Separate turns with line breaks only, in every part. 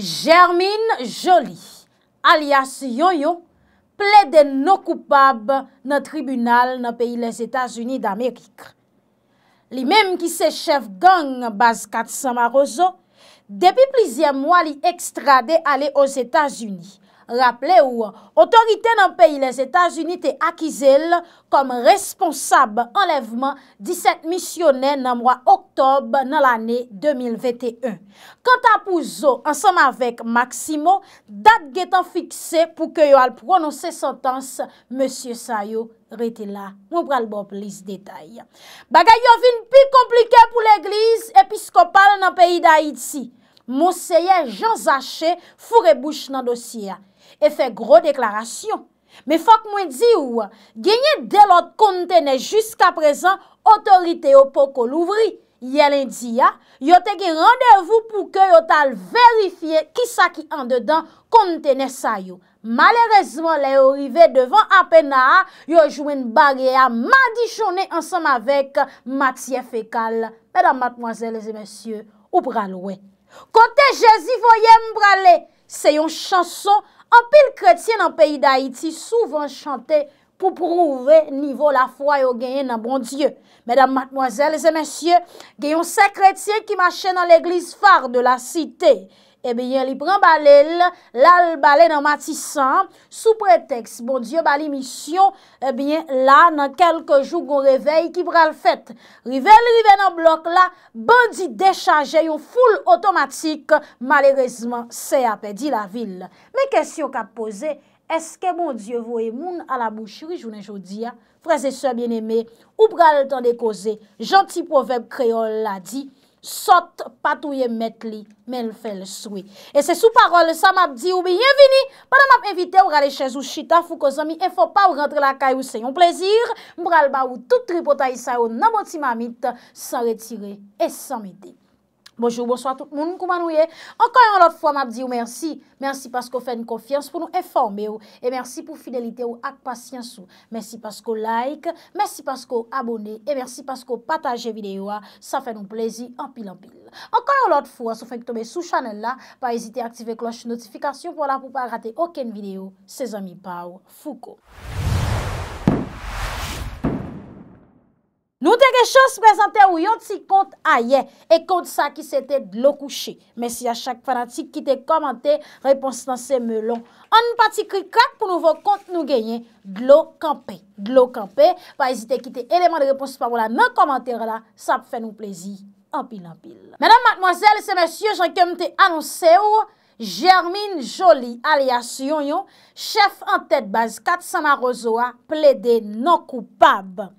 Jermine Jolie, alias Yoyo, ple de nou koupab nan tribunal nan peyi les Etats-Unis d'Amerik. Li mem ki se chef gang Baz Kat Samarozo, depi plizye mwa li ekstrade ale os Etats-Unis. Rappele ou, otorite nan peyi les Etats-Unis te akizel kom responsab enleveman 17 misyonen nan mwa oktob nan l ane 2021. Kant apouzo, ansanm avek Maksimo, dat ge tan fikse pou ke yo al prononse sentanse, Monsie Sayo rete la. Moun pral bon plis detay. Bagay yo vin pi komplike pou l eglise episkopal nan peyi da Itsi. Monseye Jean Zaché furebouche nan dosye a. E fe gro deklarasyon. Me fok mwen di ou, genye delot kontene jiska prezan, otorite yo poko louvri. Yel en di ya, yo te gen randevu pou ke yo tal verifiye ki sa ki an dedan kontene sa yo. Malerezman, le yo rive devant apena a, yo jouen bagye a madi chone ansam avek matye fekal. Pedan matmoazel, leze monsye, ou pralwe. Konten jezi foye mbrale, se yon chanson An pil kretien nan peyi d'Haïti souvan chante pou prouve nivou la fwa yo genyen nan bon dieu. Mèdam matmoazèl, lèzè mèsyè, genyon se kretien ki mache nan l'eglise far de la sitey. Ebyen eh li pran balel, lal balen an matisan, sou preteks, bondye bali misyon, ebyen la nan kelke jou goun revey ki pral fet. Rivey li ven an blok la, bandi dechaje yon foul otomatik, malerezman se apedi la vil. Men kesyon ka pose, eske bondye vo emoun ala mouchiri jounen jodi, prese se bien eme, ou pral tan dekoze, janti poveb kreol la di, Sot patouye met li, men fel soui. E se sou parol, sa map di ou biyevini, para map evite ou gale chèz ou chita fou kozomi, e fò pa ou rentre la kay ou se yon plezir, mbral ba ou tout tripotay sa ou naboti mamit, sa retire et sa mide. Bonjou, bonsoit tout moun koumanouye. Enkoy an lot fwa ma di ou mersi. Mersi paskou fè n konfians pou nou enfanbe ou. E mersi pou fidelite ou ak pasyans ou. Mersi paskou like. Mersi paskou abone. E mersi paskou pataje videyo a. Sa fè nou plezi an pil an pil. Enkoy an lot fwa sou fè n k tomè sou chanel la. Pa ezite aktive kloche notifikasyon. Voila pou pa rate oken videyo. Se zami pa ou. Fouko. Nou te gen chos prezante ou yon ti kont a ye E kont sa ki se te dlo kouche Men si a chak fanatik ki te komante Repons nan se me lon An nou pati kri krak pou nou vo kont nou genye Dlo kampe Dlo kampe Pa ezite ki te eleman de repons pa wala Nan komante rala Sa pe fe nou plezi Ampil ampil Menam matmoazel se mensyo Jankye mte anonse ou Jermine Jolie Alias yon yon Chef an tete baz Katsama Rozoa Ple de non koupab Ben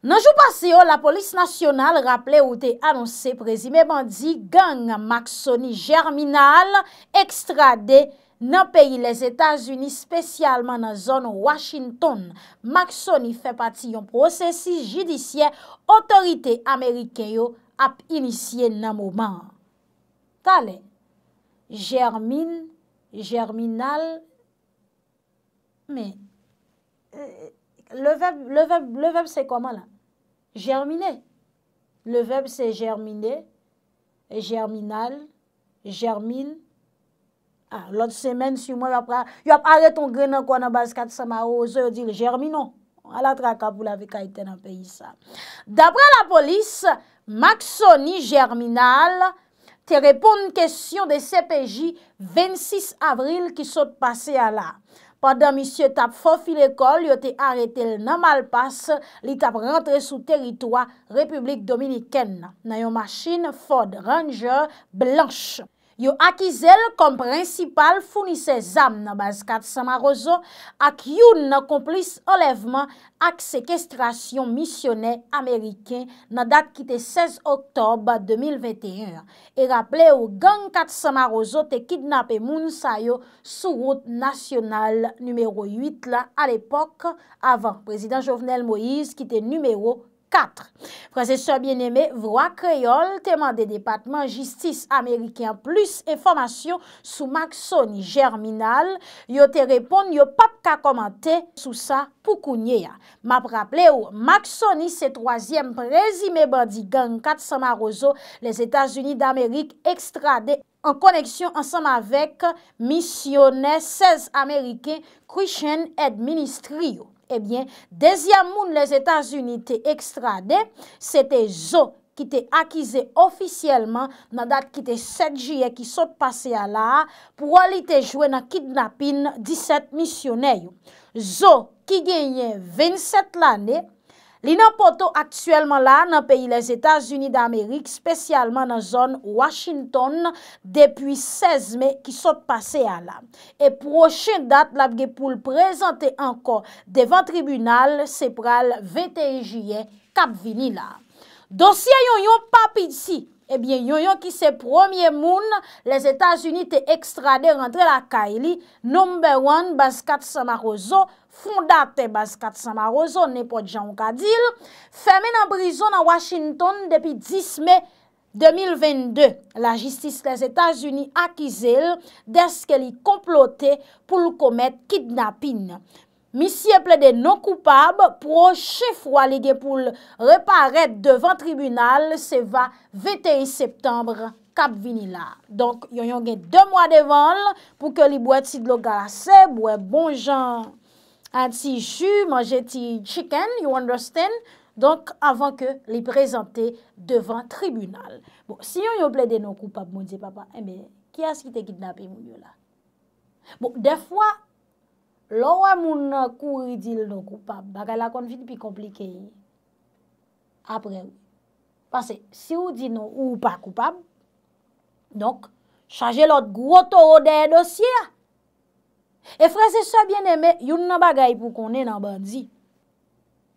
Nanjou pase yo, la polis nasyonal raple ou te anonse prezime bandi gang maksoni germinal ekstrade nan peyi les Etats-Unis spesyalman nan zon Washington. Maksoni fe pati yon prosesi jidisye otorite Amerikeyo ap inisye nan mouman. Kale, germin, germinal, men, euh, le verbe, le verbe, le verbe c'est comment là Germiner. Le verbe c'est germiner, germinal, germine. Ah, l'autre semaine, si moi, après, il a arrêté ton grain quoi dans base 400 m'a osé dit germinons. À la traque pour la vie dans le pays. D'après la police, Maxoni Germinal te répond une question de CPJ 26 avril qui sont passé à la. Padan misye tap fofi l'ekol, yo te arete l nan malpas, li tap rentre sou teritwa Republik Dominikenn. Nan yon machine Ford Ranger blanche. Yo akizel kom prinsipal founise zam nan baz Kat Samarozo ak yon konplis olevman ak sekestrasyon misyonè Ameriken nan dat ki te 16 oktob 2021. E raple ou gang Kat Samarozo te kidnapè moun sa yo sou route nasyonal numero 8 la al epok avan prezident Jovenel Moïse ki te numero 8. 4. Prosesor Bien-Aimé, vwa kreol, teman de Depatman Jistis Ameriken Plus e Formasyon sou Maksoni Germinal, yo te repon yo pap ka komante sou sa poukounye ya. Mab raple yo, Maksoni se troasyem prezime bandigan kat samaroso les Etats-Unis d'Amerik ekstrade en koneksyon ansam avek misyonè 16 Ameriken Christian Administriyo. Ebyen, eh dezyam moun les Etats-Unis te ekstrade, se te zo ki te akize ofisyelman nan dat ki te 7 jye ki sot pase ala pou wali te jwe nan kidnapin 17 misyoney. Zo ki genye 27 lane, Li nan poto aktuelman la nan peyi les Etats-Unis d'Amerik, spesyalman nan zon Washington, depuy 16 me ki sot pase a la. E proche dat, Blabge Poul prezante anko devan tribunal sepral VTJ Kapvini la. Donsye yon yon papit si, ebyen yon yon ki se promye moun, les Etats-Unis te ekstrade rentre la kaili, number one, bas kat Samaroso, fondate baz katsan marozo, nepo dijan wakadil, femen an brison an Washington depi 10 me 2022. La jistis les Etats-Unis akizil deske li komplote pou l'komet kidnapin. Misye ple de non koupab, proche fwa li ge pou l reparet devan tribunal se va 21 septembre kap vinila. Donk, yon yon gen 2 mwa devan pou ke li bwe tit lo galase, bwe bon jan... Ad si ju manje ti chiken, you understand, donk avan ke li prezante devan tribunal. Bon, si yon yon ple de nou koupab, moun di papa, e me, kia skite kidnap yon yon yon la? Bon, defwa, lorwa moun kou ridil nou koupab, non baka la kon vin pi komplike yon. Apre, pase, si non ou di nou ou pa koupab, donk chaje lot groto ou de dosye ya, E freze se bien eme, yon nan bagay pou konen nan bandi.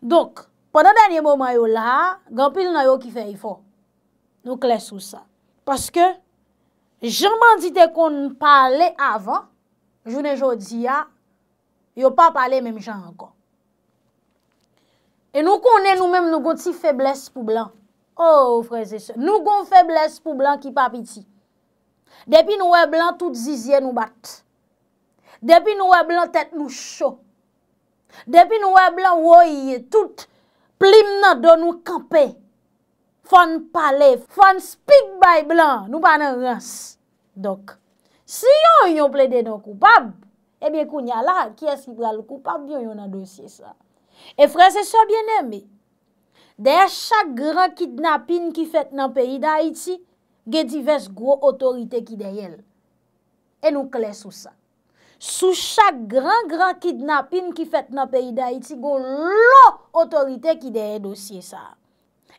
Dok, padan danyen mouman yo la, gampil nan yo ki feyifo. Nou kles ou sa. Paske, jen bandite konen pale avan, jounen jodi ya, yo pa pale menm jen ankon. E nou konen nou menm nou gonti febles pou blan. Ou oh, freze se, nou gont febles pou blan ki pa piti. Depi nou e blan, tout zizye nou batte. Depi nou wè blan tèt nou chò. Depi nou wè blan woyye tout plim nan don nou kapè. Fon pale, fon spik bay blan, nou pa nan rans. Dok, si yon yon ple de nan koupab, ebyè kou nyala, kyes mblal koupab yon yon nan dosye sa. E fre se so bienembe, deyè chak gran kit napin ki fet nan peyi da iti, ge divers gro otorite ki deyèl. E nou kles ou sa. Sou chak gran gran kidnapin ki fet na peyi da iti go lo otorite ki deye dosye sa.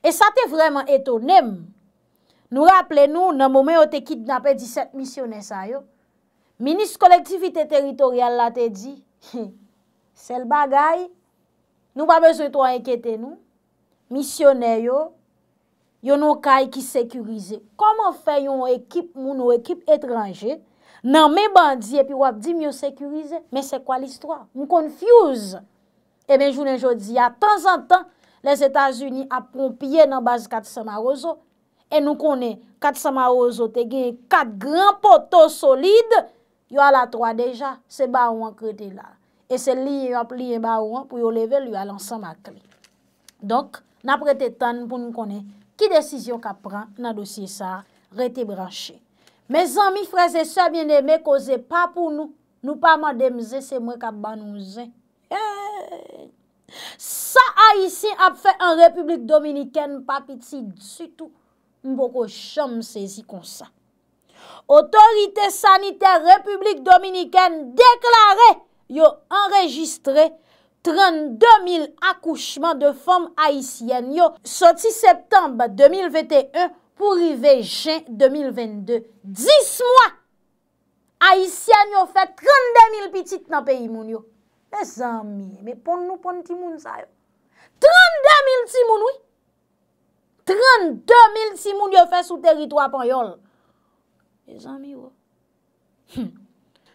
E sa te vreman etonem. Nou rappele nou nan moumen yo te kidnapen 17 misyoner sa yo. Ministre kolektivite teritorial la te di. Sel bagay. Nou ba bezwe to anekete nou. Misyoner yo. Yo nou kay ki sekurize. Koman fe yon ekip moun ou ekip etranje. nan men bandye, pi wap di myo sekurize, men se kwa l'istwa? M konfuse. E men jounen jodi, a tan zan tan, les Etats-Unis ap prompye nan baz kat samarozo, e nou konen kat samarozo te gen kat gran poto solide, yo ala 3 deja, se ba ouan krete la. E se liye ap liye ba ouan, pou yo leve lyo alan samakli. Donk, nan prete tan pou nou konen, ki desisyon ka pran nan dosye sa, rete branche. Me zanmi fraze sa mwen eme koze pa pou nou, nou pa mandemze se mwen ka banouze. Sa Aisyen ap fe an Republik Dominikene pa piti dutou mbo ko chanm sezi konsa. Otorite Sanitè Republik Dominikene deklare yo enregistre 32.000 akouchman de fom Aisyen yo. Soti septembe 2021. pou rive jen 2022. Dis mwa! Aisyen yo fè 32.000 pitit nan peyi moun yo. E zanmi, me pon nou pon ti moun sa yo. 32.000 ti moun wè! 32.000 ti moun yo fè sou teritwa pan yon. E zanmi wè. Oh.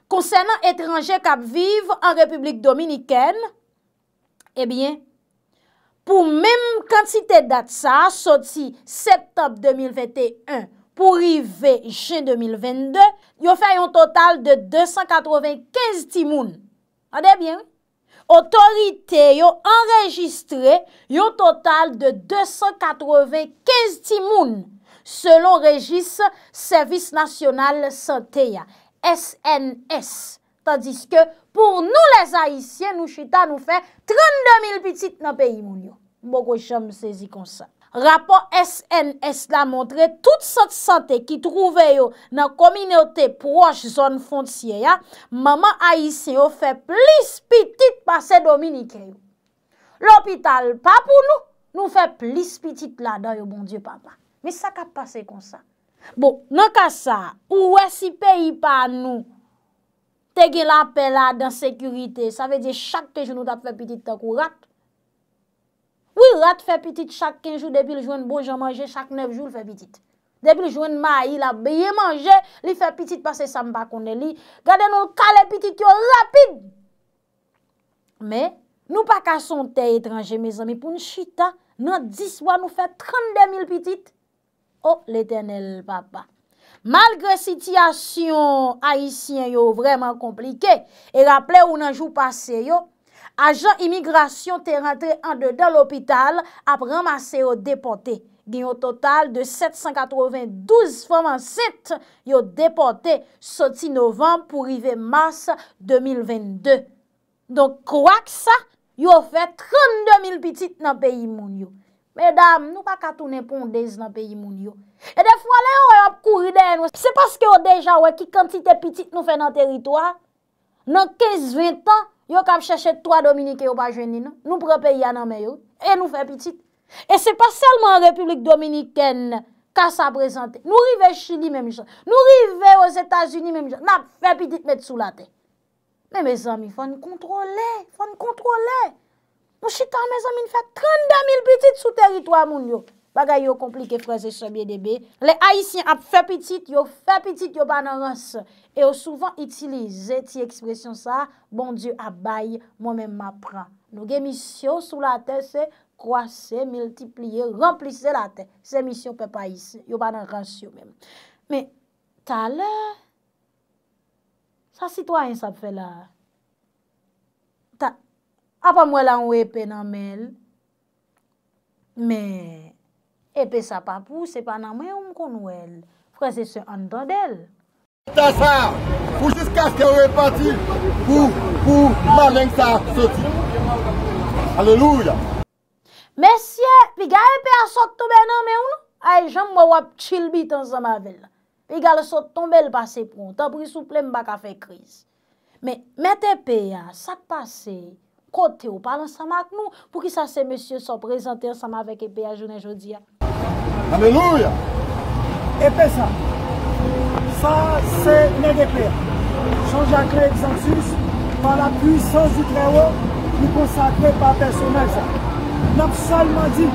Konsenant etranje kap viv en Republik Dominiken, e eh bien, pou menm kantite dat sa, soti septop 2021, pou rive jen 2022, yo fè yon total de 295 timoun. A debyen? Otorite yo enregistre yon total de 295 timoun selon regis Servis National Santé, SNS, tandis ke, pou nou les Aisyen ou Chita nou fe 32.000 pitit nan peyi moun yo. Mbo kwe chan msezi konsan. Rapon SNS la montre tout sot sante ki trouve yo nan kominyote proj zon fonciye ya, mama Aisyen ou fe plis pitit pase Dominike. L'opital pa pou nou, nou fe plis pitit la dan yo bon die papa. Me sakap pase konsan. Bon, nan ka sa, ou wesi peyi pa nou, tege la pe la dan sekurite, sa ve de chak te jounou dat fe pitit takou rat. Ou rat fe pitit chak kenjou, debil joun bon joun manje, chak nev joun fe pitit. Debil joun ma yi la beye manje, li fe pitit pase samba konde li, gade nou kalè pitit yo rapid. Me, nou pa ka son te etranje, me zami, pou n chita, nou a diswa nou fe 32 mil pitit, o le tenel baba. Malgre sityasyon haisyen yo vreman komplike, e rapple ou nanjou pase yo, ajan imigrasyon te rentre an de dan lopital ap ramase yo depote. Gen yo total de 792 famansit yo depote soti novem pou rive mars 2022. Don kwa ksa yo fe 32 mil pitit nan peyi moun yo. Medam, nou pa katounen pondez nan peyi moun yo. E defwa le yo yo ap kouri den wè. Se paske yo deja wè ki kantite pitit nou fè nan teritwa. Nan 15-20 an, yo kap chèche 3 dominike yo pa jweni nan. Nou prepe yan nan meyo, e nou fè pitit. E se pas selman Republik Dominikène ka sa prezante. Nou rive Chini mè mishan. Nou rive os Etats-Unis mè mishan. Nan, fè pitit mè tsou la ten. Mè mè zami, fòn kontrole, fòn kontrole. Mou chita amezan min fè 30.000 pitit sou teritwa moun yo. Bagay yo komplike freze se biede be. Le a yisye ap fè pitit, yo fè pitit yo banan rase. E yo souvan itilize ti ekspresyon sa, bon diyo abay, moun men mapran. Nou gen misyon sou la te se kwasè, multiplié, remplise la te. Se misyon pe pa yisye, yo banan rase yo men. Me talè, sa sitwayen sa ap fè la a. A pa mwen lan wè pe nan mèl. Mè, epè sa pa pou, se pa nan mwen oum kon wèl. Frè se se an dan del.
Ta sa, pou jis kaskè wè pati, pou, pou, man lèng sa, se ti. Alelouya.
Mèsyè, pi gè epè a sot to bè nan mèl. A, jèm mwen wap chil bi tan zan mavel. Pi gè a sot to bè l'pase pront. Ta bris ouplem bak a fè kriz. Mè, mè te pe ya, sa k'pasey. Kote ou palan sa mak nou pou ki sa se monsye so prezante ansama vek epe a jounen jodi a.
Amelouya! Epe sa. Sa se neg epe a. Sanja kre egzansus pa la pwisans yu kre ou ni konsakre pa personaj a. Nap salman di.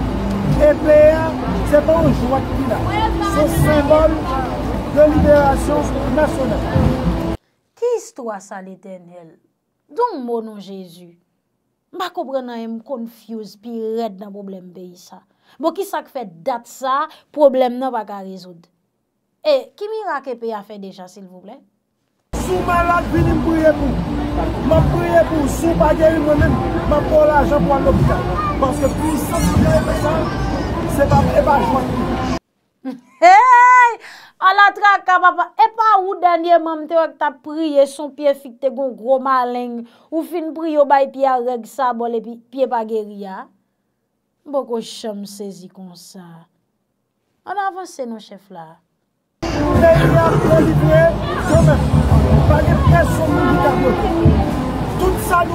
Epe a se panj wak pina. Se simbol de liberasyon nasyonel.
Ki istwa sa le ten hel? Don mounon jeju? Ma kobre nan yon konfuse pi red nan problem pe yon sa. Bo ki sak fe dat sa, problem nan baka rezoud. E, ki mi rak e pe ya fe deja sil mouble?
Sou malak binim priye pou. Ma priye pou sou pa gen yon mwenen. Ma pou la jan pou anok ya. Parce que priye sa ki priye pe sa, se pa priye pa jwani
pou. Hei, ala tra kapapa, epa ou danye mam te wak ta priye son piye fikte go gro maleng, ou fin priyo bay piye reg e sa bole piye bager ya. Boko chom sezi konsa. An avanse nou chef la.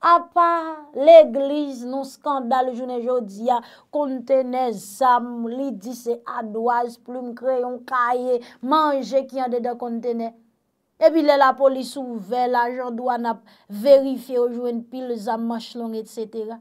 A pa l'Eglise nou skandale jounen jodi ya kontene zam li dis e adwaz ploum kreyon kaye manje ki yande da kontene. Ebi le la polis ouvel a jan dou an ap verifi ou jounen pil zam manchlon et setera.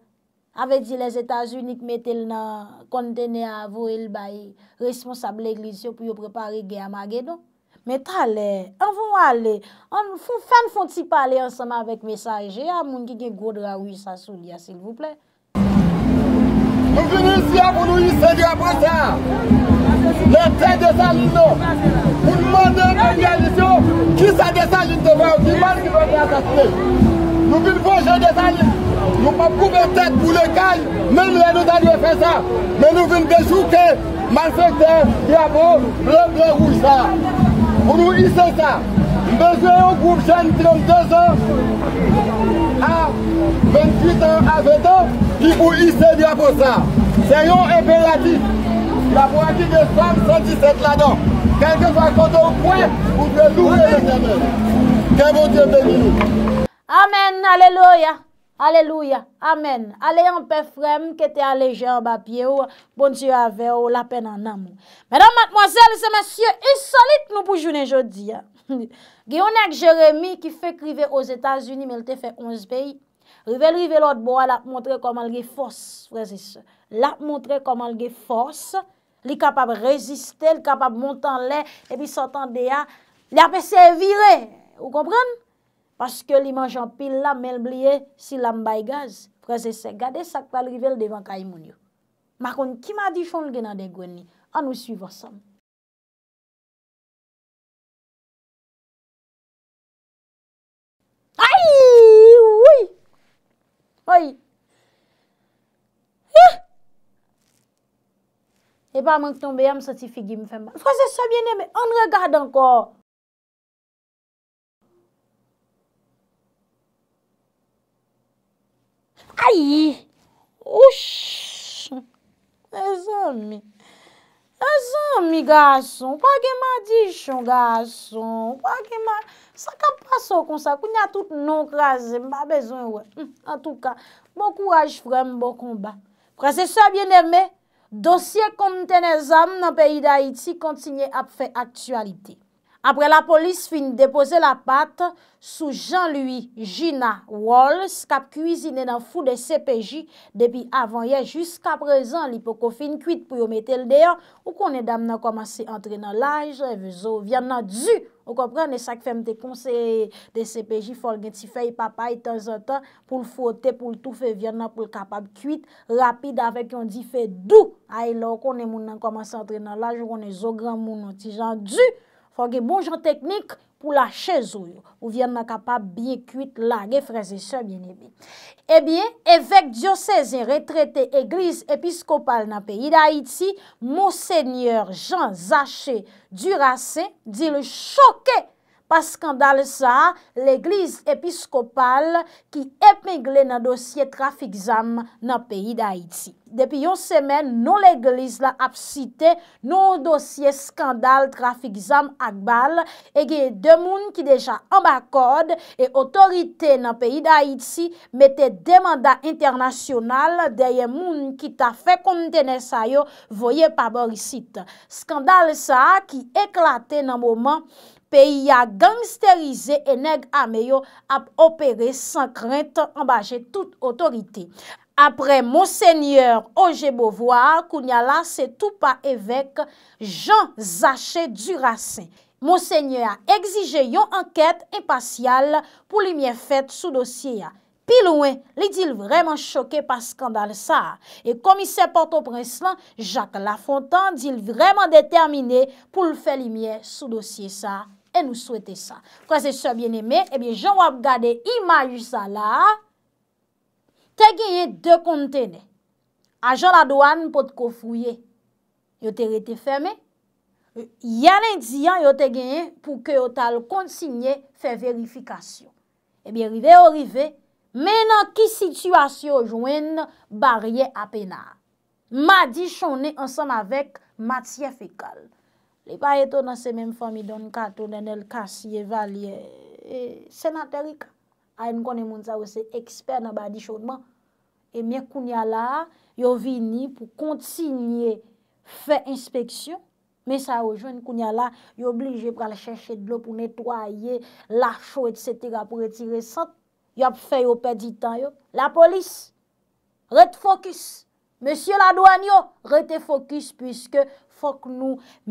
A ve di les Etats-Unis k metel nan kontene avou el bayi responsable l'Eglise pou yo prepari gey ama gedon. Meta ah, le, an von wale, an fon fan fon ti pale anseman vek mesaj, e a moun di gen gwo de non. la ou yi sasoun ya, sil vou ple.
Nou vin yi si apon nou yi se di apon sa, le ple de sa li nou, pou nou mwande yon mwen yalisyon, ki sa de sa yi te ve, ou ki man ki ve te sasoun e. Nou vin vò jen de sa li, nou pap koube tet pou le kay, men nou e nou ta diwe fe sa, men nou vin de chouke, man fèk te di apon, blè blè rouj sa. Pour nous nous ça. besoin au groupe jeune 32 ans à 28 ans à 20 ans qui hisser bien pour ça. C'est un impératif. La moitié de femmes 117 là-dedans. Quelquefois, quand on point, vous pouvez louer le Que bon Dieu bénisse.
Amen. Alléluia. Aleluya, amen, ale yon pe frem, ke te aleje an bapye ou, bon diyo ave ou, la pen an ame. Menan matmoazel, se masye, esolit nou pou jounen jodi. Gyonak Jeremie ki fek rive os Etasuni, men te fek 11 bey, rive lor bo, la ap montre koman lge fos, prezise. La ap montre koman lge fos, li kapab reziste, li kapab montan le, e pi sotan deya, li apese vire, ou kompran? Paske li manjan pil la mel blye, si la mbay gaz, freze se gade sak pal rivel devan kay moun yo. Makoun, ki ma di fon genan den gwen ni? An nou suivan sam. E pa man k tombe, yam sati figi mwen fèm. Freze se mwen eme, an regarde anko. Ayy, ouch, e zan mi, e zan mi gason, wak e ma di chon gason, wak e ma, sa ka pa so kon sa, koun ya tout non krasen, mba bezon wè, en tout ka, bon mbo kouaj fwè mbo kon ba. Prese sè a bine mè, dosye kon mte ne zan m nan peyi da iti kontinye ap fè aktualite. apre la polis fin depose la pat sou Jean-Louis Gina Walls, kap kuisine nan fou de CPJ, depi avanye, jiska prezan, li po kofin kuit pou yo metel deyan, ou kon ne dam nan komasi antre nan laj, zo vyan nan du, ou kompre ne sak fem te konsey de CPJ fol gen ti fey papay tan zatan pou l fote, pou l toufe, vyan nan pou l kapab kuit, rapide avek yon di fey dou, hay la ou kon ne moun nan komasi antre nan laj, ou kon ne zo gran moun nan ti jan du, fwage bon jan teknik pou la chèzou yon, ou vyen makapap biye kuit la, ge freze chèm yon ebi. Ebyen, eh evèk diyo sezen retrete eglise episkopal na peyi da iti, monsenyor Jean Zaché Durace di le chokè Pas skandal sa, l'Eglise Episkopal ki ep megle nan dosye trafik zam nan peyi da Iti. Depi yon semen, nou l'Eglise la ap site, nou dosye skandal trafik zam akbal, e geye demoun ki deja ambakod e otorite nan peyi da Iti mette demanda internasyonal deye moun ki ta fe kontene sayo voye paborisite. Skandal sa ki eklate nan mouman. peyi a gangsterize eneg ameyo ap opere san krent ambaje tout otorite. Apre Monseigneur Oje Bovoa, kounya la se tou pa evek Jean Zaché Durassin. Monseigneur a exige yon anket empasyal pou li mien fet sou dosye ya. Pilouen li dil vreman choke pa skandal sa. E komise porto prenslan, Jacques Lafontan dil vreman determine pou li fet li mien sou dosye sa. E nou souwete sa. Kwa se souye bien eme, e bie jen wap gade imajousa la. Te genye de kontene. Ajon la douan pou te kofouye. Yo te rete feme. Yanen diyan yo te genye pou ke yo tal kontsigne fe verifikasyon. E bie rive yo rive. Menan ki situasyon jouen barye apena. Ma di chone ansan avek matye fekal. Li pa eto nan se menm fami don katon e, en el kasi evalye senaterik. Ay m konen moun sa wese eksper nan badi chonman. E mè kounya la yo vini pou kontsignye fè inspeksyon. Mè sa wè joun kounya la yo oblije pral chèche dlo pou netoye la chou et setera pou retire sent. Yo ap fè yo pè di tan yo. La polis! Ret fokus! Mè sye la douan yo! Ret fokus pwiske Fòk nou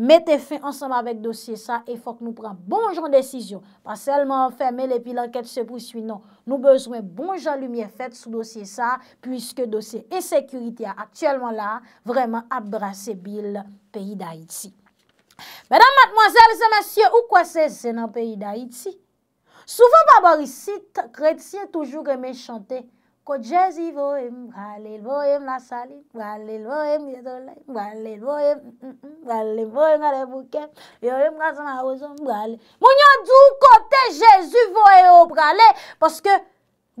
mette fin ansanm avèk dosye sa e fòk nou pran bon jan desisyon. Pas selman fèmè lè pi lankèd se pouswi, non. Nou bezwen bon jan lumiè fèt sou dosye sa, pwiske dosye e sekuriti a aktyèlman la, vreman abrase bil peyi d'Haïti. Mèdam matmoazèl, zè masyè, ou kwa se zè nan peyi d'Haïti? Soufan babarissit, kretien toujou remè chante. Kote Jezi voye mbrale, voye mna sali, mbrale voye mle dole, mbrale voye m, mbrale voye mna le buke, vyoye mrasan a ozon, mbrale. Mwen yo du kote Jezi voye o brale, paske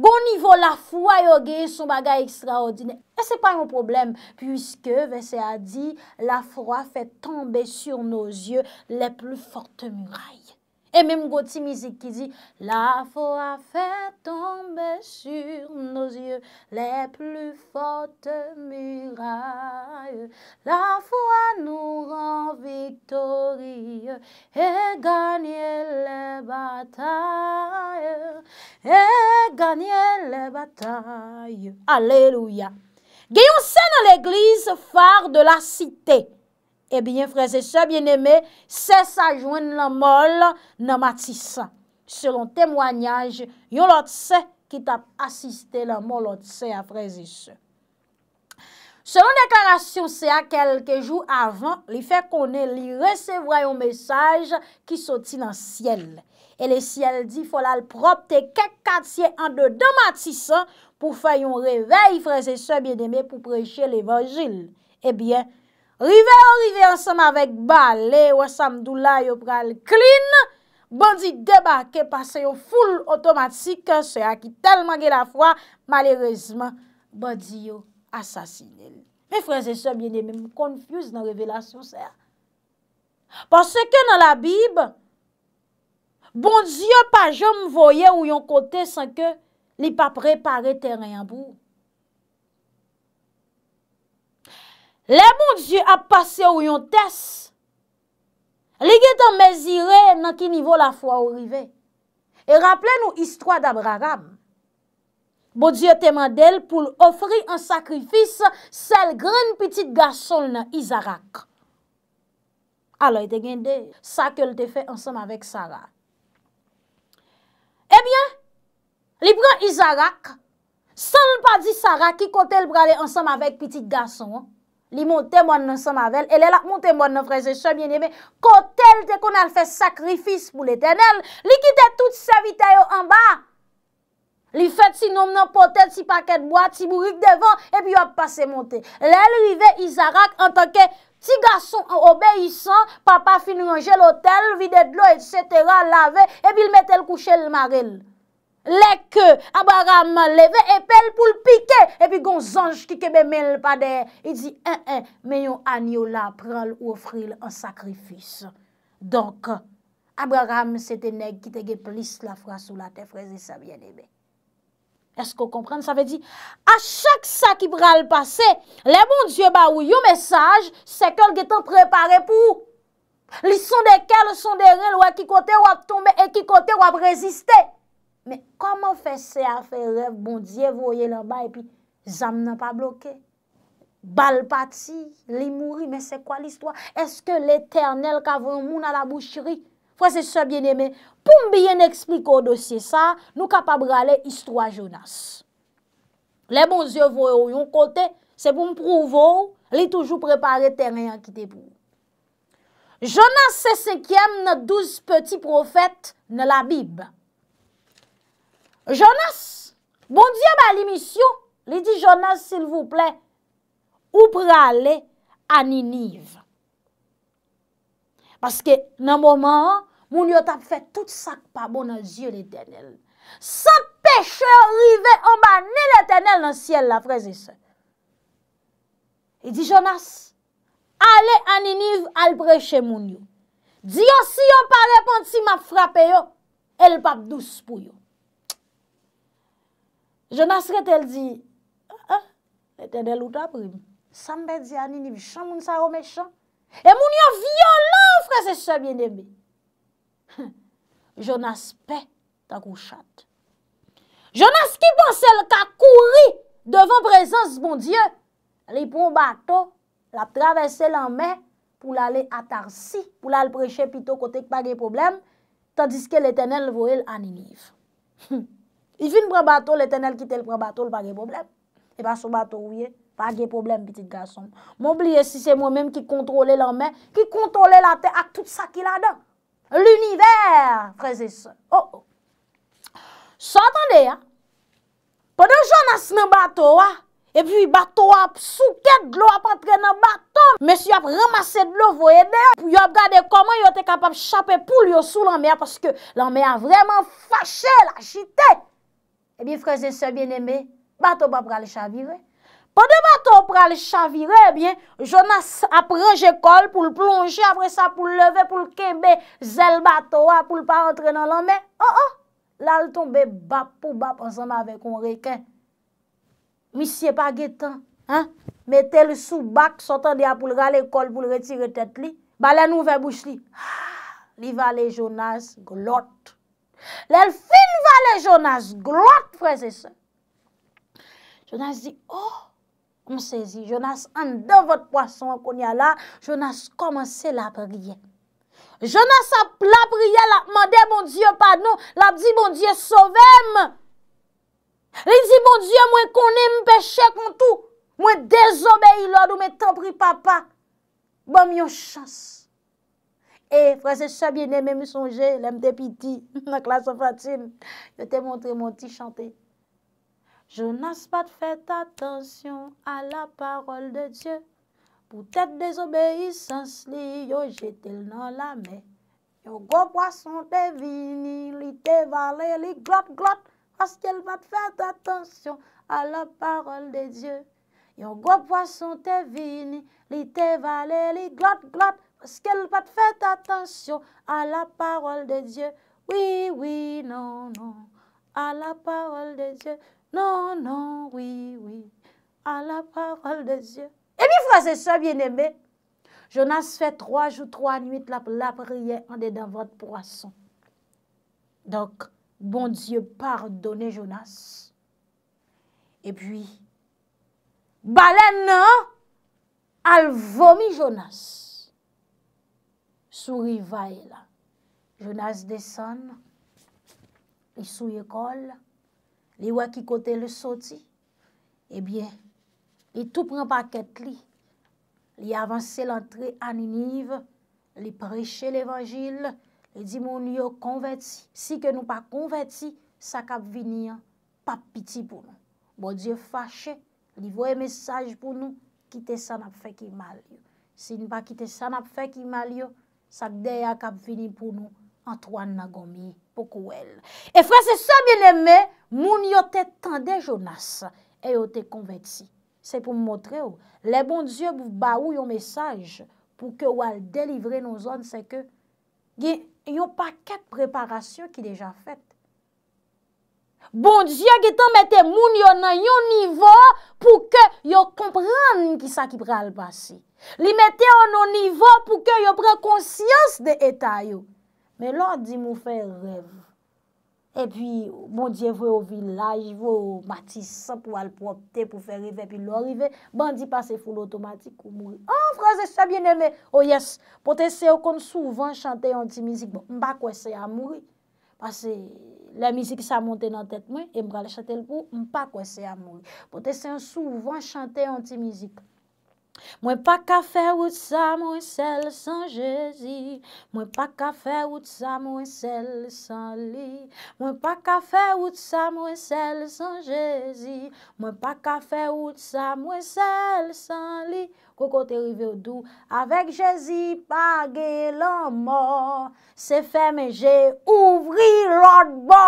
gouni vo la fwa yo ge sou bagay ekstraordine. E se pa yon problem, pwiske vese a di la fwa fe tembe sur nou zye le plou fort mbraye. Et même Gauthier Musique qui dit La foi a fait tomber sur nos yeux les plus fortes murailles. La foi nous rend victorieux et gagner les batailles.
Et
gagner les batailles. Alléluia. Gayon dans l'église phare de la cité. Ebyen, eh freze se, eh bien eme, se sa jwenn la mol nan matisa. Selon temwanyaj, yon lotse ki tap asiste la mol lotse apreze se. Selon deklarasyon se a kelke jou avan, li fe konen li resevrayon mesaj ki soti nan siel. E le siel di folal propte kek katsye an de dan matisa pou fayon revey, freze se, bien eme, pou preche levajil. Ebyen, freze se, bien eme, se sa jwenn la mol nan matisa. Rive an rive an seman vek bale, wè samdou la yo pral klin, bon di debake pase yo foul otomatik, se a ki telman gen la fwa, malerezman, bon di yo asasine li. Me freze se, mwenye mè m konfuse nan revelasyon se a. Pase ke nan la bib, bon di yo pa jom voye ou yon kote san ke li pa prepare teren yon bou. Le mounk bon jye ap pase ou yon tes, li gen tan mezire nan ki nivou la fwa ou rive. E rappele nou istwa dabra ram, bo dje teman del pou l'ofri an sakrifis sel gren piti gasol nan Izarak. Alo, te gen de, sa ke l te fe ansam avek Sara. E eh bien, li pre Izarak, sel pa di Sara ki kote l brale ansam avek piti gasol an, Li monte mwen nan san mavel, e le la monte mwen nan freze choy mwen eme, kote l te kon al fe sakrifis pou l etenel, li kite tout sa vitay yo anba, li fet ti nom nan pote, ti paket mwa, ti bourik devan, e bi wap pase monte. Le li ve izarak an tanke ti gason an obeysan, papa fin ranger l otel, vide dlo, et cetera, lave, e bi l metel kouche l marel. Lèk aboram leve epèl pou l'pike, epi gon zanj ki kebe men l'pade, i di en eh, en, eh, men yon anio la pral ou ofril an sakrifis. Donk, aboram sete neg ki te ge plis la fras ou la te prezise vye nebe. Esko komprende? Sa ve di, a chak sa ki pral pase, le bon die ba ou yo mesaj, se kol getan prepare pou. Li son de ke, li son de rel, wè ki kote wè tombe, e ki kote wè preziste. Men, koman fe se a fe rev bon diev woye lor ba e pi zan nan pa bloke? Bal pati, li mouri, men se kwa listwa? Eske l'eternel kavon moun a la boucheri? Fwa se se bien eme, pou m biyen ekspliko dosye sa, nou kapab rale istwa Jonas. Le bon diev woye yon kote, se pou m prouvo, li toujou prepare teren yon kite pou. Jonas se sekyem nou douz peti profet nou la bibbe. Jonas, bon diyo ba li misyo, li di Jonas s'il vous plè, ou prale aniniv. Paske nan mouman, moun yo tap fè tout sak pa bonan zye li tenel. San peche rive omane li tenel nan siel la prezise. Li di Jonas, ale aniniv al preche moun yo. Diyo si yo pa repanti ma frape yo, el pap douz pou yo. Jonas re tel di, a, a, etenel ou ta prib, sanbe di anini vi chan moun sa rome oh, chan, e moun yo violan fre se se vye nebi. Jonas pe ta kouchat. Jonas ki pan sel ka kouri devan prezans bon Diyo, repon bato, la travesse lan men, pou la le atarsi, pou la le preche pito kote kpa gen problem, tandis ke l'etenel vwe l'anini. Hmm. I vin prè batol, eten el kite l prè batol, pa ge problem. E ba sou batol ouye, pa ge problem, piti gason. M'obliye si se mwen men ki kontrole l anmen, ki kontrole la te ak tout sa ki oh, oh. la den. L univer, prezise. S'atande, an? Pwede joun asne batol, an? E pi batol ap souket, glou ap atre nan batol. Mes yon ap ramase glou, voye de, an? Yon ap gade koman yon te kapap chape poulyo sou l anmen, paske l anmen a vreman fache, la jitek. Ebi, freze se bieneme, bato ba pral chavire. Po de bato pral chavire, ebi, eh Jonas apreje kol pou l plonje, apre sa pou l leve pou l kebe, zel bato wa ah, pou l pa entre nan lanme, oh oh, la l tombe bap pou bap ansanm ave kon reken. Mi siye pa getan, he, metel sou bak, sotan de a pou l rale kol pou l retire tet li, ba la nouve bouche li, li vale Jonas glot. Lèl fin valè Jonas, glot prezè se. Jonas di, oh, kon se zi, Jonas, an de vòt poason an kon ya la, Jonas, koman se la priè. Jonas a pla priè la, mandè, bon diyo, pa nou, la di, bon diyo, sovem. Li di, bon diyo, mwen konè mwen peche kon tou, mwen dezobe yi lòd ou mwen tabri papa. Bon, myon chansi. Frase Sabine mè mè mè sonje, lèm te piti, la klaso fatin, jote mwontre mwoti chante. Jonas pat fè t'atensyon a la parol de Diyo, pou tèk dezobeysans li yo jete l nan la mè. Yon go pwason te vini, li te vale, li glot glot, aske l pat fè t'atensyon a la parol de Diyo. Yon go pwason te vini, li te vale, li glot glot. parce qu'elle pas fait attention à la parole de Dieu. Oui, oui, non, non, à la parole de Dieu. Non, non, oui, oui, à la parole de Dieu. Et puis, frère, c'est ça, bien aimé. Jonas fait trois jours, trois nuits la, prière en dedans votre poisson. Donc, bon Dieu, pardonnez Jonas. Et puis, baleine, non, hein, elle vomit Jonas. sou riva e la. Jonas desan, e sou ye kol, li wakikote le soti, e bien, e tou pran paket li, li avanse lantre aniniv, li preche levajil, e di moun yo konveti. Si ke nou pa konveti, sa kap vini an, pap piti pou nou. Bon diyo fache, li vwe mesaj pou nou, kite san ap fek imalyo. Si nou pa kite san ap fek imalyo, Sak dey ak ap fini pou nou Antoine Nagomi, pokou el. E fra se sa bil eme, moun yo te tende Jonas, e yo te konveksi. Se pou mwotre ou, le bon Diyo bou ba ou yon mesaj pou ke ou al delivre nou zon, se ke yon paket preparasyon ki deja fet. Bon Diyo getan mette moun yo nan yon nivou pou ke yon kompran ki sa ki pral basi. Li mette an an ivo pou ke yo pre konsyans de etay yo. Me lor di mou fe rev. E pi, moun diye vwe o vilay, vwe o matisan pou al propte, pou fe rive, pi lor rive. Bandi pase foul otomatik ou mou. An, oh, fraze sa bieneme. O oh, yes, pote se yo kon souvan chante yon ti mizik. Bon, mba kwe se ya mou. Pase la mizik sa monte nan tet mwen, e mbra le chante l kou, mba kwe se ya mou. Pote se yo souvan chante yon ti mizik. Mwen pa kafe wout sa mwen sel san jezi Mwen pa kafe wout sa mwen sel san li Mwen pa kafe wout sa mwen sel san jezi Mwen pa kafe wout sa mwen sel san li Kou kote rive ou dou Avek jezi pa geye lomor Se fe menje ouvri lotbo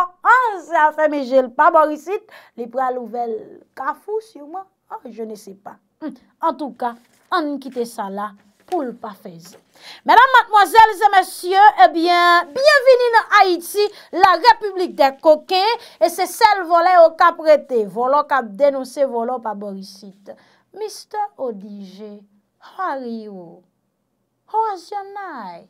Se fe menje lpaborisit Li pralouvel kafou siwman Je ne se pa An tou ka, an kite sa la pou l pa feze. Mèdam, matmoazèl, zè mèsyè, ebyen, byenveni nou Haiti, la republik de Koke, e se sel volè ou ka prete, volò ka denose volò pa borisite. Mister Odije, kwa riyo? Kwa zyanay?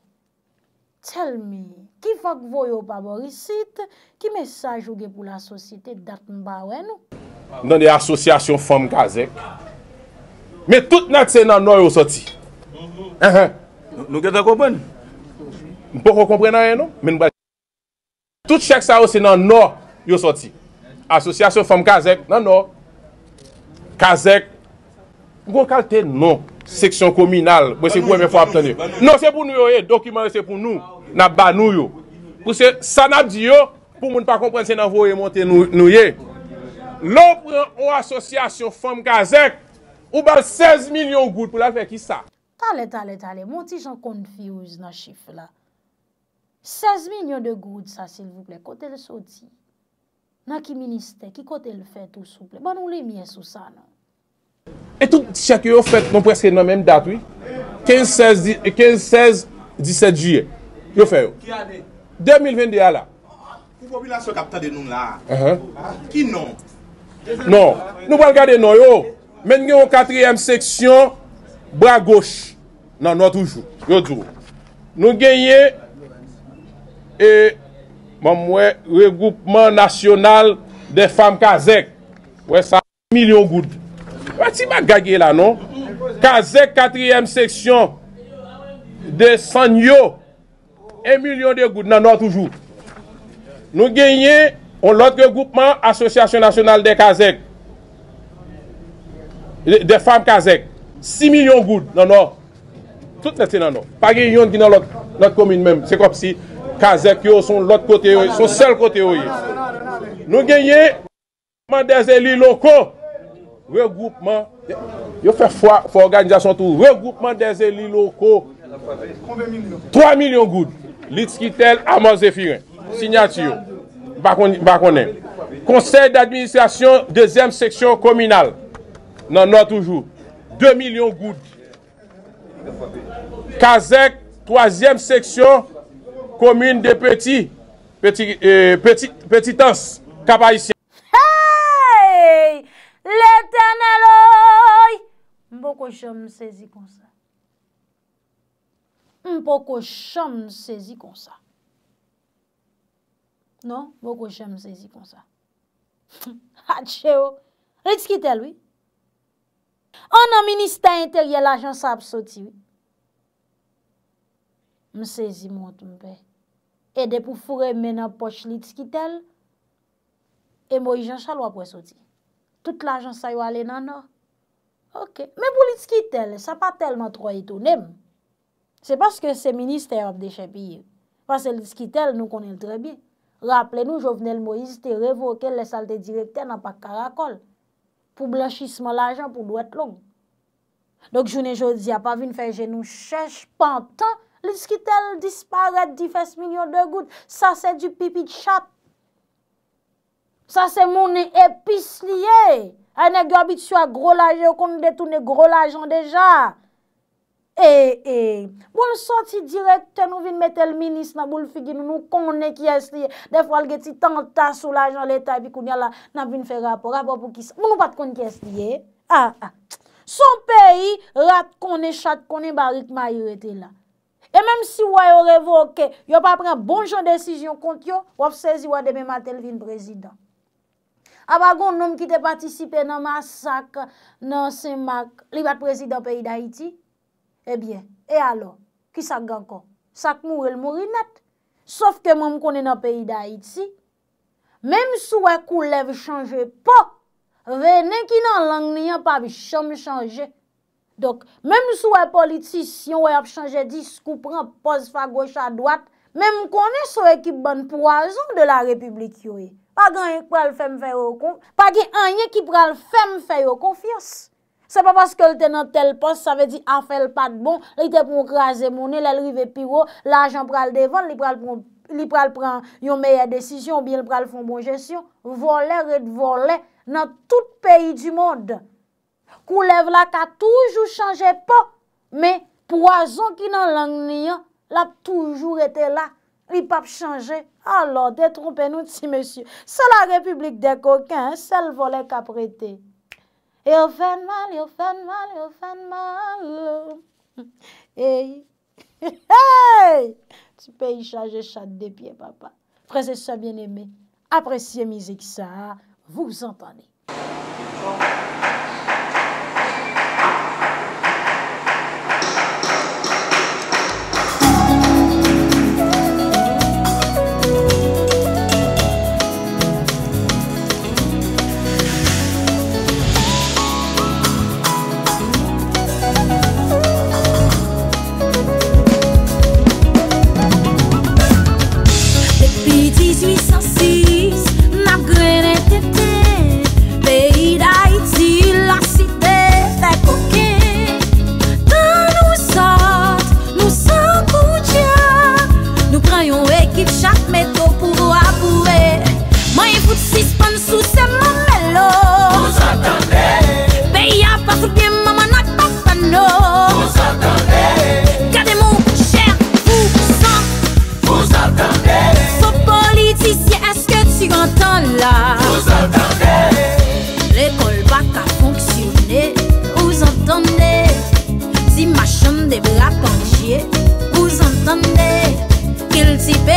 Tell me, ki fok voyo pa borisite? Ki mesaj ou de pou la sosite dat mba we nou?
Nan de asosyasyon fòm gazèk, Me tout nat se nan nou yo soti. Nou gen ta kompren? Mpo kon kompren nan yon nou? Tout chek sa yo se nan nou yo soti. Asosyasyon Femme Kazek nan nou. Kazek. Mpo kalte nou. Seksyon kominal. Mpo se pou eme fwa aptene. Non se pou nou yo ye. Dokuman se pou nou. Nan banou yo. Pou se sanap di yo. Pou moun pa kompren se nan vou ye monte nou ye. Lopren ou asosyasyon Femme Kazek. Ou ba 16 milyon gout pou la fe ki sa.
Tale, tale, tale. Mon ti jan konfuse nan chif la. 16 milyon de gout sa, s'il vous plè. Kote le soti. Na ki minister, ki kote le fe tout souple. Ban ou li miye sou sa nan.
E tout chak yo fèt nan preske nan menm dat, oui? 15-16-17 juye. Yo fè yo? Ki ade? 2020 de ala. Ou popi la se kapta de nou la? Uh-huh. Ki non? Non. Nou ban gade nou yo. Men gen yon katriyem seksyon, bra gos, nan nan toujou. Nou genye, e mamwe, regoupman nasyonal de fam kazek. We sa 1 milyon goud. Wati ma gage la non? Kazek katriyem seksyon, de san yo, 1 e milyon de goud nan nan toujou. Nou genye, on lot regoupman asosyasyon nasyonal de kazek. De fam kazek. 6 milyon goud nanon. Tout nete nanon. Pagye yon gina lot komine men. Se kop si kazek yo son lot kote yo. Son sel kote yo yo. Nou genye. Regroupman de zeli loko. Regroupman. Yo fe fwa fwa organizasyon tou. Regroupman de zeli loko. 3 milyon goud. Litskitel Amon Zefirin. Sinyati yo. Konsey d'administrasyon dezem seksyon kominal. Nan nan toujou. 2 milyon goud. Kazek, 3èm seksyon, komine de Petit, Petit, euh, Petit, Petitans, Kapa isye.
Hey! Le tanaloy! Mpoko chan msezi konsa. Mpoko chan msezi konsa. Non, mpoko chan msezi konsa. Ache yo. Oh! Ritskite loui. An nan ministè intèryè l'ajansè ap soti. M sèzi mwant mwè. E depou fure men ap poch li tskitel. E mori jan chal wap wè soti. Tout l'ajansè yo alè nan an. Ok. Mè pou li tskitel, sa pa telman troye tonèm. Se paske se ministè ap de chèpi yè. Paske li tskitel nou konen trebi. Raple nou jo vnen l'morizite revoke lè salte direkte nan pak karakol. pou blachisme l'ajan pou do et long. Dok jounen joudzi ap avin fè jenoun chèche pantan, lis ki tel disparèd di fès minyon de gout, sa se du pipi de chat. Sa se mounen epis liye, ane gwa bit sou a gro l'ajan, kon nou detounen gro l'ajan deja. E, e, moun soti direk te nou vin metel minis ma moun figi nou nou kone kyes liye. Defwal geti tantasou la joun letay bi koun yala nan vin fe rapor. Rapor pou kis. Moun pat kone kyes liye. Son peyi rak kone chat kone barit mayurete la. E menm si woye o revoke, yo pa pre bonjou desijyon kont yo, wop sezi wadebe matel vin prezident. Aba goun noum ki te patisipe nan masak nan senmak li bat prezident peyi da iti. Ebyen, e alo, ki sak gankon? Sak mou el mou rinat. Sof ke moun konen an peyi da iti. Mem sou e koule ve chanje pa, ve ne ki nan lang ni an pa ve chanme chanje. Dok, mem sou e politis yon we ap chanje di skou pran poz fa goch a dwat, mem konen sou e ki ban pouazan de la republik yoy. Pa genye ki pral fem feyo konfiyas. Se pa paske lte nan tel pos, sa ve di afe l pat bon, li te pou krasi mouni, l elrive piwo, la jan pral devan, li pral pran yon meye desisyon, biye l pral fon bon jesyon. Vole, red vole, nan tout peyi di mod. Kou lev la ka toujou chanje pa, me poazon ki nan lang niyan, la toujou rete la, li pap chanje. Alo, de trompe nou ti, mesye. Se la republik de kokin, se l vole ka prete. on fait mal, on fait mal, on fait mal. Hey. Hey. Tu y charger chaque des pieds, papa. Frères et sœurs bien-aimés, appréciez musique ça, vous entendez.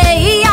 sei.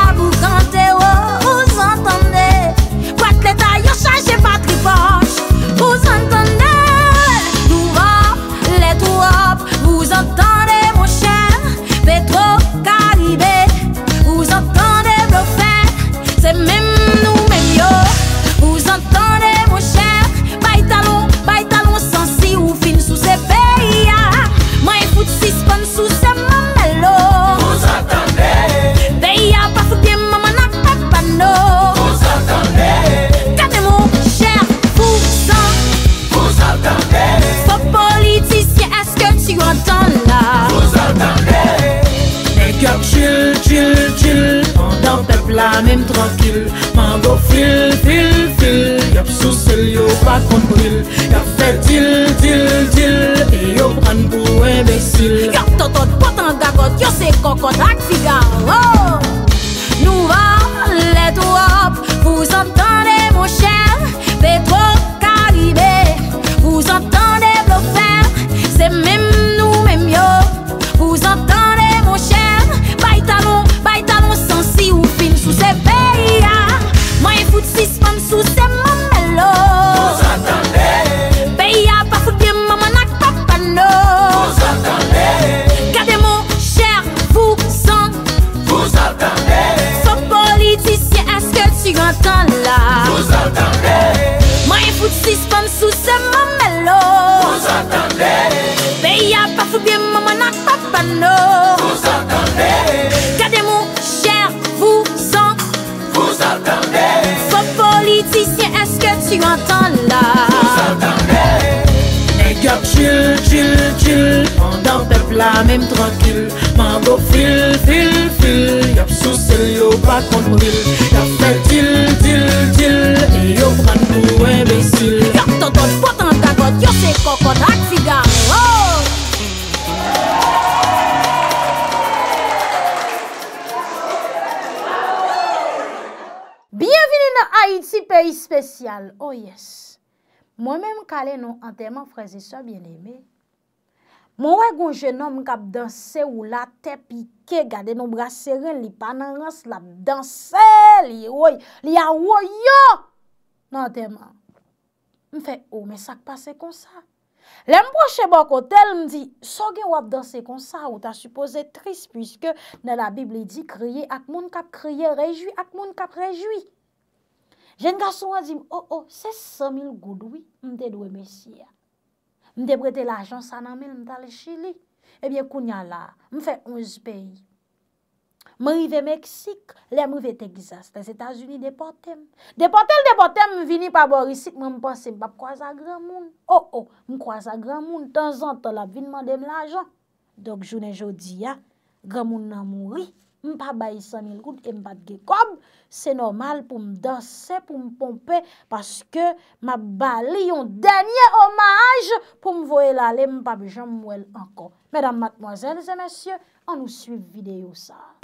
Kyo se kokot ak figan oh. Nou a let ou ap Pouzantan e mou chen Mamem tranquil, mambofil, fil, fil Yap sou sel yo bakon vil Yap fetil, til, til E yo pran mou embesil Yototot potantagot, yos e kokot ak figar oh! Bienveni nan Haiti, peyi spesyal O oh, yes Mwomem kallen nou an teman frazi, so bien eme Mwen wè gwen jen nan mwen kap danse ou la tepike gade nan mwen ga seren li panan rans la mdanse li woy, li a woy yo. Nan teman, mwen fè, o, oh, mwen sak pase konsa. Len mwen che bako tel mwen di, so gen wap danse konsa ou ta suppose tris, pwiske nan la Bibli di kriye ak moun kap kriye rejwi ak moun kap rejwi. Jen gwa sou an di mwen, o, o, se san mil goudoui mwen dedwe mesi ya. M depretè l'ajan sa nan men m tal chili. Ebyè kounya la, m fè onzi peyi. M rive Meksik, lè m rive Tegizas, tè Zetazuni depotèm. Depotèl depotèm, m vini pa borisik, m m panse m pap kwa sa gran moun. Oh oh, m kwa sa gran moun, tan zan to la vin mandèm l'ajan. Dok jounè jodi ya, gran moun nan mouri. Mpa bayi sanil kout, e mpa ge kob, se normal pou mdansè, pou mpompe, paske mba li yon denye omaj, pou mvo el ale, mpa bejan mwel anko. Mèdam matmoazèl, zè mèsyè, an nou suiv videyo sa.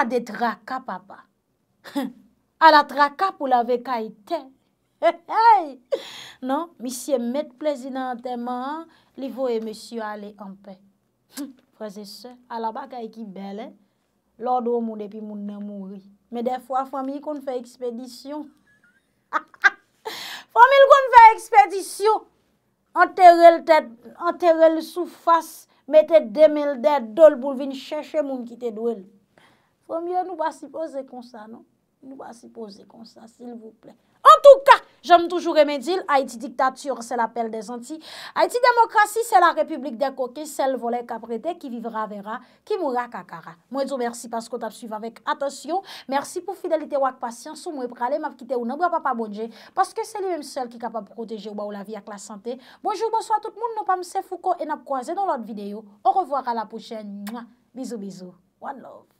A de traka, papa. A la traka pou la ve kaiten. Non, misye met plezina an teman, li vo e misyo ale an pe. Faze se, a la baka e ki belen. Lodo moun epi moun ne moun ri. Me defwa, fami kon fe ekspedisyon. Fami kon fe ekspedisyon. An tere l soufas, me tete demel de dol pou vin cheshe moun ki te dwell. mieux, nous va pas supposer comme ça, non? Nous ne pas supposer comme ça, s'il vous plaît. En tout cas, j'aime toujours aimer dire, Haïti dictature, c'est l'appel des Antilles. Haïti démocratie, c'est la république des coquilles, c'est le volet qui vivra, verra, qui mourra, cacara. Moi, je vous remercie parce que vous avez suivi avec attention. Merci pour fidélité ou patience. Ou pour aller m'a quitté ou doit pas bonje. Parce que c'est lui-même seul qui est capable de protéger la vie avec la santé. Bonjour, bonsoir tout le monde. Nous pas Foucault et nous croisé dans l'autre vidéo. Au revoir à la prochaine. Bisous, bisous. One love.